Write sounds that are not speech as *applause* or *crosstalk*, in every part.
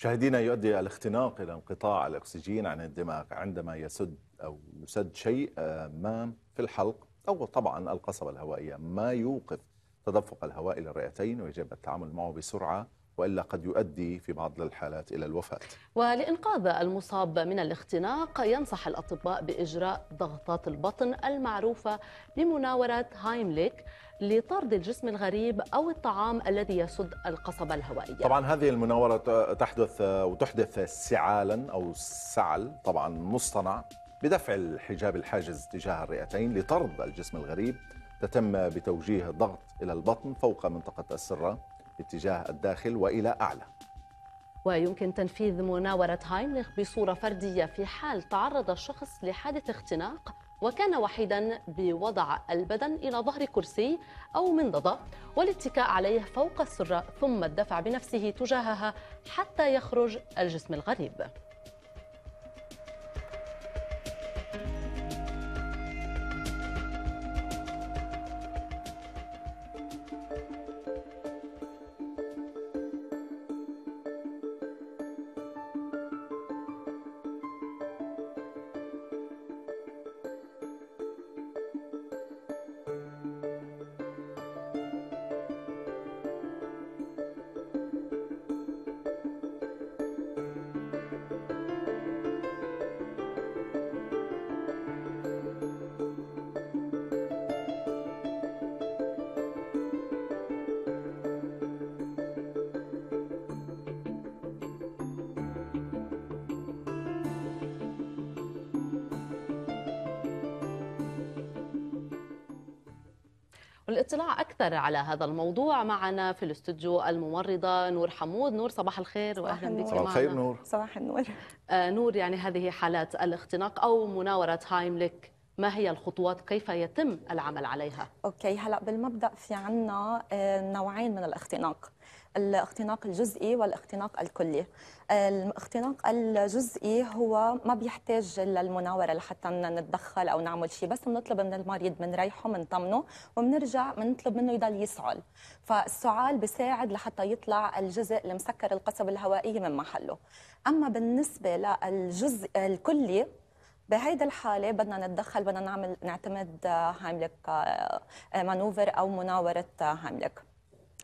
مشاهدينا يؤدي الاختناق الى انقطاع الاكسجين عن الدماغ عندما يسد او يسد شيء آه، ما في الحلق او طبعا القصبه الهوائيه ما يوقف تدفق الهواء الى الرئتين ويجب التعامل معه بسرعه والا قد يؤدي في بعض الحالات الى الوفاه. ولانقاذ المصاب من الاختناق ينصح الاطباء باجراء ضغطات البطن المعروفه بمناوره هايمليك لطرد الجسم الغريب او الطعام الذي يسد القصبه الهوائيه. طبعا هذه المناوره تحدث وتحدث سعالا او سعل طبعا مصطنع بدفع الحجاب الحاجز تجاه الرئتين لطرد الجسم الغريب تتم بتوجيه الضغط الى البطن فوق منطقه السره باتجاه الداخل والى اعلى ويمكن تنفيذ مناورة هايمليخ بصورة فردية في حال تعرض الشخص لحادث اختناق وكان وحيدا بوضع البدن إلى ظهر كرسي أو منضدة والاتكاء عليه فوق السرة ثم الدفع بنفسه تجاهها حتى يخرج الجسم الغريب والاطلاع أكثر على هذا الموضوع معنا في الاستوديو الممرضة نور حمود نور صباح الخير وأهلا بك صباح الخير نور صباح النور آه نور يعني هذه حالات الاختناق أو مناورة هايملك ما هي الخطوات كيف يتم العمل عليها؟ اوكي هلا بالمبدا في عنا آه، نوعين من الاختناق، الاختناق الجزئي والاختناق الكلي الاختناق الجزئي هو ما بيحتاج للمناوره لحتى نتدخل او نعمل شيء بس بنطلب من المريض بنريحه بنطمنه وبنرجع بنطلب منه يضل يسعل فالسعال بيساعد لحتى يطلع الجزء المسكر القصب الهوائيه من محله اما بالنسبه للجزء الكلي بهيدي الحاله بدنا نتدخل بدنا نعمل نعتمد هايملك آه، آه، مانوفر او مناوره هايملك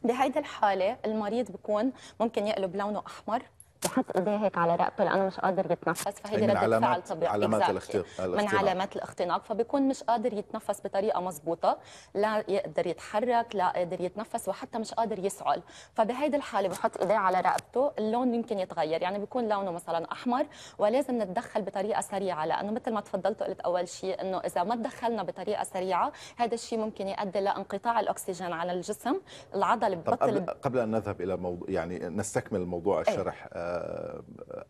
بهيدي الحاله المريض بيكون ممكن يقلب لونه احمر بحط ايديه هيك على رقبته لانه مش قادر يتنفس فهي يعني ردة فعل طبيعي علامات الاختناق من علامات الاختناق فبيكون مش قادر يتنفس بطريقه مضبوطه لا يقدر يتحرك لا قادر يتنفس وحتى مش قادر يسعل فبهيدي الحاله بحط ايديه على رقبته اللون يمكن يتغير يعني بيكون لونه مثلا احمر ولازم نتدخل بطريقه سريعه لانه مثل ما تفضلت قلت اول شيء انه اذا ما تدخلنا بطريقه سريعه هذا الشيء ممكن يؤدي لانقطاع الاكسجين على الجسم العضل ببطل قبل, قبل ان نذهب الى موضوع يعني نستكمل موضوع إيه. الشرح أيه. آه،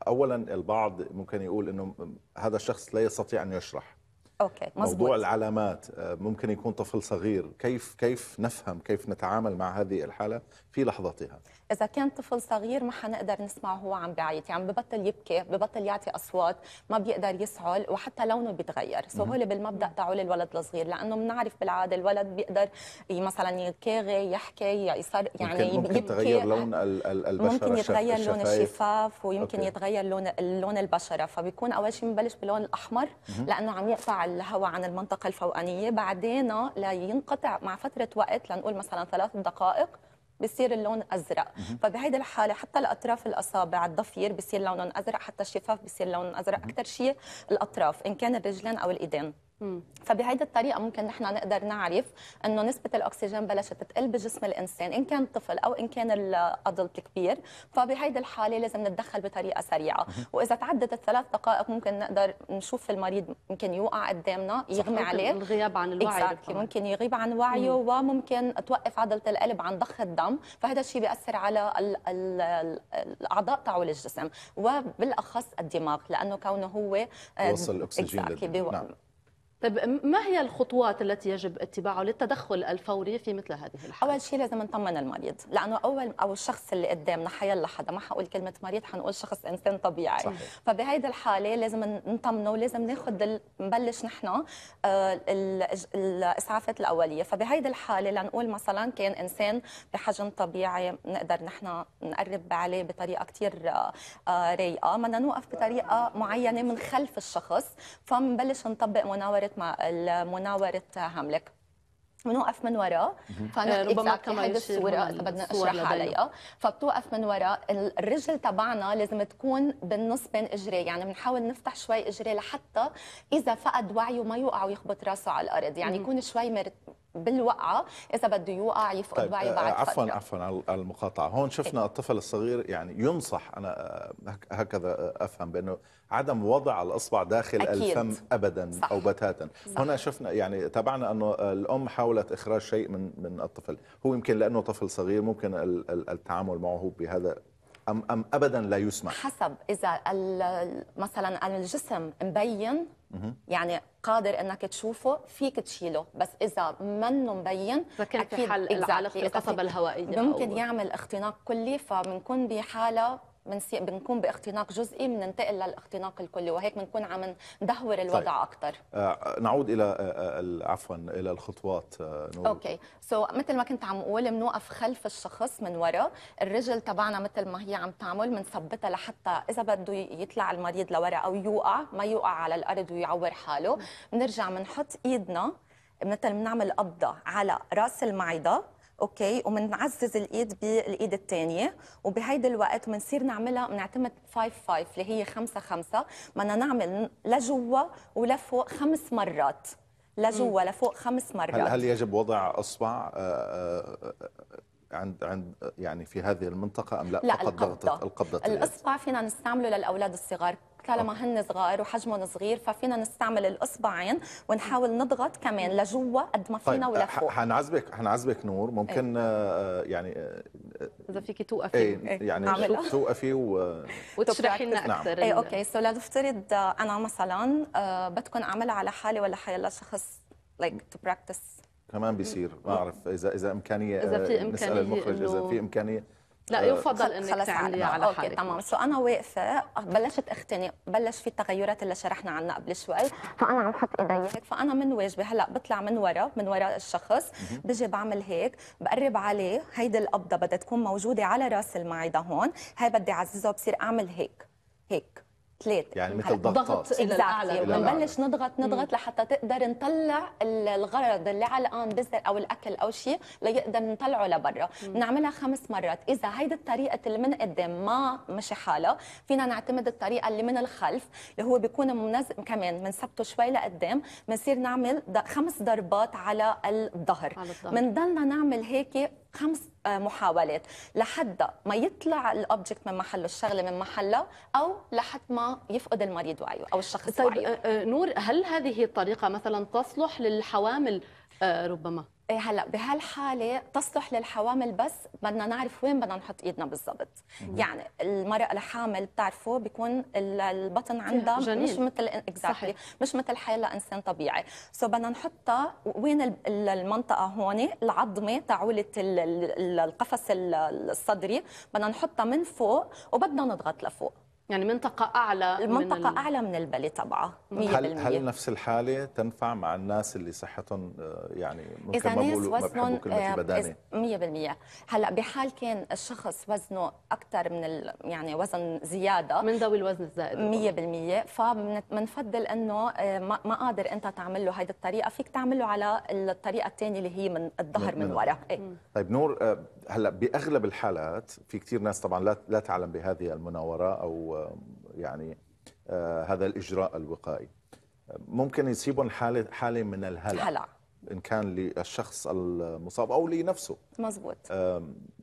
اولا البعض ممكن يقول انه هذا الشخص لا يستطيع ان يشرح اوكي مزبوط. موضوع العلامات آه، ممكن يكون طفل صغير كيف كيف نفهم كيف نتعامل مع هذه الحاله في لحظتها اذا كان طفل صغير ما حنقدر نسمعه هو عم بيعيط يعني ببطل يبكي ببطل يعطي اصوات ما بيقدر يسعل وحتى لونه بيتغير سو بالمبدا تاعه للولد الصغير لانه بنعرف بالعاده الولد بيقدر مثلا يكاغي يحكي يصر يعني ممكن, ممكن يبكي لون البشره ممكن يتغير لون الشفاف ويمكن أوكي. يتغير لون لون البشره فبيكون اول شيء بنبلش باللون الاحمر لانه عم يقطع الهواء عن المنطقه الفوقانيه بعدين ينقطع مع فتره وقت لنقول مثلا ثلاث دقائق بصير اللون ازرق فبهيدي الحاله حتى الاطراف الاصابع الضفير بصير لونهم ازرق حتى الشفاف بصير لونهم ازرق اكثر شيء الاطراف ان كان الرجلين او الايدين فبهيدي الطريقه ممكن نحن نقدر نعرف انه نسبه الاكسجين بلشت تقل بجسم الانسان ان كان طفل او ان كان الادلت الكبير فبهيدي الحاله لازم نتدخل بطريقه سريعه واذا تعدت الثلاث دقائق ممكن نقدر نشوف المريض ممكن يوقع قدامنا يغمى عليه الغياب عن الوعي ممكن يغيب عن وعيه مم. وممكن توقف عضله القلب عن ضخ الدم فهذا الشيء بياثر على الـ الـ الـ الاعضاء تاعو الجسم وبالاخص الدماغ لانه كونه هو آه، بيوصل الاكسجين exactly. طيب ما هي الخطوات التي يجب اتباعها للتدخل الفوري في مثل هذه الحالة؟ اول شيء لازم نطمن المريض لانه اول او الشخص اللي قدامنا حيلا حدا ما حقول كلمه مريض حنقول شخص انسان طبيعي صحيح. فبهيدي الحاله لازم نطمنه ولازم ناخذ نبلش نحن آه، الاسعافات الاوليه فبهيدي الحاله لنقول مثلا كان انسان بحجم طبيعي نقدر نحن نقرب عليه بطريقه كثير آه، آه، رايقه بدنا نوقف بطريقه معينه من خلف الشخص فبنبلش نطبق مناوره مع مناوره هاملك بنوقف من وراء فانا يعني ربما كمان هيدي الصوره اذا بدنا اشرح عليها فبتوقف من وراء الرجل تبعنا لازم تكون بالنص بين اجريه يعني بنحاول نفتح شوي اجريه لحتى اذا فقد وعيه ما يوقع ويخبط راسه على الارض يعني يكون شوي مرتب بالوقعه اذا بده يوقع يفقد طيب وعيه آه، بعد عفوا فترة. عفوا على المقاطعه هون شفنا إيه؟ الطفل الصغير يعني ينصح انا آه، هكذا آه، افهم بانه عدم وضع الاصبع داخل أكيد. الفم ابدا صح. او بتاتا صح. هنا شفنا يعني تابعنا انه الام حاولت اخراج شيء من من الطفل هو يمكن لانه طفل صغير ممكن التعامل معه بهذا أم, أم أبدا لا يسمح حسب إذا مثلا الجسم مبين يعني قادر انك تشوفه فيك تشيله بس اذا منه مبين فكرت في حل العلق القصبه الهوائيه ممكن أو... يعمل اختناق كلي فبنكون بحاله من سي... بنكون باختناق جزئي بننتقل للاختناق الكلي وهيك بنكون عم ندهور طيب. الوضع طيب. اكثر آه نعود الى آه, آه، عفوا الى الخطوات آه نور. اوكي سو so, مثل ما كنت عم اقول بنوقف خلف الشخص من ورا الرجل تبعنا مثل ما هي عم تعمل بنثبتها لحتى اذا بده يطلع المريض لورا او يوقع ما يوقع على الارض ويعور حاله بنرجع بنحط ايدنا مثل بنعمل قبضه على راس المعده اوكي ومنعزز الايد بالايد الثانيه وبهيدا الوقت بنصير نعملها بنعتمد 5 5 اللي هي 5 5 بدنا نعمل لجوا ولفوق خمس مرات لجوا لفوق خمس مرات هل, هل يجب وضع اصبع آه، آه، آه، عند عند يعني في هذه المنطقه ام لا, لا فقط القبضة. ضغطه القبضه الاصبع فينا نستعمله للاولاد الصغار طالما هن صغار وحجمهم صغير ففينا نستعمل الاصبعين ونحاول نضغط كمان لجوا قد ما فينا طيب ولفوق حنعزبك حنعزبك نور ممكن ايه. آه، يعني آه، اذا فيكي توقفي ايه, إيه، يعني اعملها. توقفي و... وتشرحي لنا نعم. اكثر ايه اوكي سو لنفترض آه، انا مثلا بدكم اعملها على حالي ولا حيلا شخص لايك تو براكتس كمان بيصير ما اعرف اذا اذا امكانيه اذا آه، في امكانيه نسال المخرج اذا في امكانيه لا آه، يفضل انك تعملي على حالك اوكي تمام سو انا واقفه بلشت اختنق بلش في التغيرات اللي شرحنا عنها قبل شوي فانا عم حط ايدي هيك فانا من واجبه هلا بطلع من ورا من ورا الشخص بجي بعمل هيك بقرب عليه هيدي القبضه بدها تكون موجوده على راس المعده هون هاي بدي اعززها بصير اعمل هيك هيك ثلاثة يعني مثل ضغط اكزاكتلي بنبلش نضغط نضغط لحتى تقدر نطلع الغرض اللي علقان بالزر أو الأكل أو شيء ليقدر نطلعه لبرا بنعملها خمس مرات إذا هيدي الطريقة اللي من قدام ما مشي حالها فينا نعتمد الطريقة اللي من الخلف اللي هو بيكون منز... كمان بنثبته شوي لقدام بنصير نعمل خمس ضربات على الظهر بنضلنا نعمل هيك خمس آه، محاولات لحد ما يطلع الاوبجكت من محله الشغله من محلها او لحد ما يفقد المريض وعيه او الشخص طيب وعيه. آه، آه، نور هل هذه الطريقه مثلا تصلح للحوامل ربما إيه، هلا بهالحاله تصلح للحوامل بس بدنا نعرف وين بدنا نحط ايدنا بالضبط يعني المراه الحامل بتعرفوا بيكون البطن عندها جميل. مش مثل اكزاكتلي مش مثل حالة انسان طبيعي سو بدنا نحطها وين المنطقه هون العظمه تعوله القفص الصدري بدنا نحطها من فوق وبدنا نضغط لفوق يعني منطقة أعلى المنطقة من أعلى من البلي طبعا هل, هل نفس الحالة تنفع مع الناس اللي صحتهم آه، يعني ممكن إذا ناس وزنهم 100% آه، هلا بحال كان الشخص وزنه أكثر من ال... يعني وزن زيادة من ذوي الوزن الزائد 100% فبنفضل إنه آه، ما... قادر أنت تعمل له هيدي الطريقة فيك تعمل له على الطريقة الثانية اللي هي من الظهر من, من, من ورا إيه؟ طيب نور هلا باغلب الحالات في كثير ناس طبعا لا لا تعلم بهذه المناوره او يعني آه، هذا الاجراء الوقائي ممكن يصيبهم حاله حاله من الهلع هلع ان كان للشخص المصاب او لنفسه مزبوط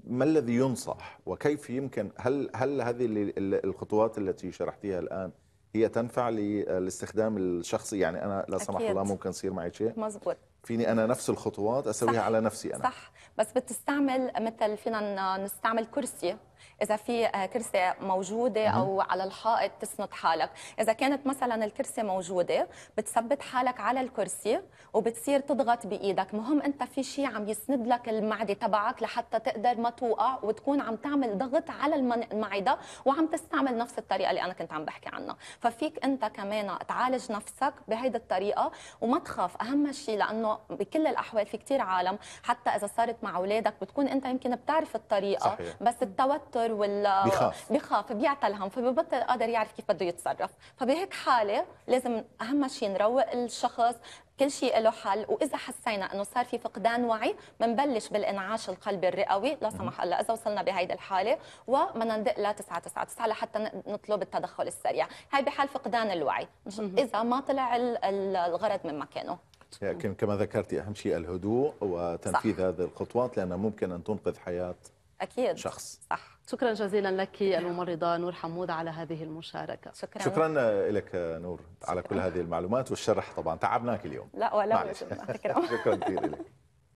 ما الذي ينصح وكيف يمكن هل هل هذه الخطوات التي شرحتيها الان هي تنفع للاستخدام الشخصي يعني انا لا سمح الله ممكن يصير معي شيء مزبوط فيني انا نفس الخطوات اسويها صح على نفسي انا صح بس بتستعمل مثل فينا نستعمل كرسي اذا في آه، كرسي موجوده او على الحائط تسند حالك اذا كانت مثلا الكرسي موجوده بتثبت حالك على الكرسي وبتصير تضغط بايدك مهم انت في شيء عم يسند لك المعده تبعك لحتى تقدر ما توقع وتكون عم تعمل ضغط على المعده وعم تستعمل نفس الطريقه اللي انا كنت عم بحكي عنها ففيك انت كمان تعالج نفسك بهيدي الطريقه وما تخاف اهم شيء لانه بكل الاحوال في كثير عالم حتى اذا صارت مع اولادك بتكون انت يمكن بتعرف الطريقه صحيح. بس التوتر ولا بخاف بيعتلهم فببطل قادر يعرف كيف بده يتصرف فبهيك حاله لازم اهم شيء نروق الشخص كل شيء له حل واذا حسينا انه صار في فقدان وعي بنبلش بالانعاش القلبي الرئوي لا سمح الله اذا وصلنا بهيدي الحاله وما ندق ل 999 لحتى نطلب التدخل السريع هاي بحال فقدان الوعي اذا ما طلع الغرض من مكانه لكن كما ذكرتي أهم شيء الهدوء وتنفيذ صح. هذه الخطوات لأنها ممكن أن تنقذ حياة أكيد شخص صح شكرا جزيلا لك الممرضة نور حمود على هذه المشاركة شكرا شكرا لك نور شكرا. على كل هذه المعلومات والشرح طبعا تعبناك اليوم لا ولا *laughs* شكرا كثير لك